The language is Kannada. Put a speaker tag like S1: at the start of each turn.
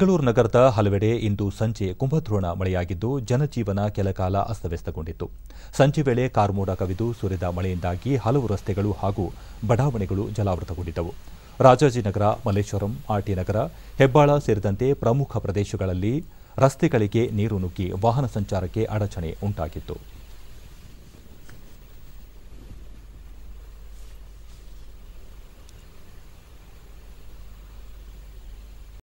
S1: ಬೆಂಗಳೂರು ನಗರದ ಹಲವೆಡೆ ಇಂದು ಸಂಜೆ ಕುಂಭದ್ರೋಣ ಮಳೆಯಾಗಿದ್ದು ಜನಜೀವನ ಕೆಲಕಾಲ ಅಸ್ತವ್ಯಸ್ತಗೊಂಡಿತ್ತು ಸಂಜೆ ವೇಳೆ ಕಾರ್ಮೋಡ ಕವಿದು ಸುರಿದ ಮಳೆಯಿಂದಾಗಿ ಹಲವು ರಸ್ತೆಗಳು ಹಾಗೂ ಬಡಾವಣೆಗಳು ಜಲಾವೃತಗೊಂಡಿದ್ದವು ರಾಜಾಜಿನಗರ ಮಲ್ಲೇಶ್ವರಂ ಆರ್ಟಿನಗರ ಹೆಬ್ಬಾಳ ಸೇರಿದಂತೆ ಪ್ರಮುಖ ಪ್ರದೇಶಗಳಲ್ಲಿ ರಸ್ತೆಗಳಿಗೆ ನೀರು ನುಗ್ಗಿ ವಾಹನ ಸಂಚಾರಕ್ಕೆ ಅಡಚಣೆ ಉಂಟಾಗಿತ್ತು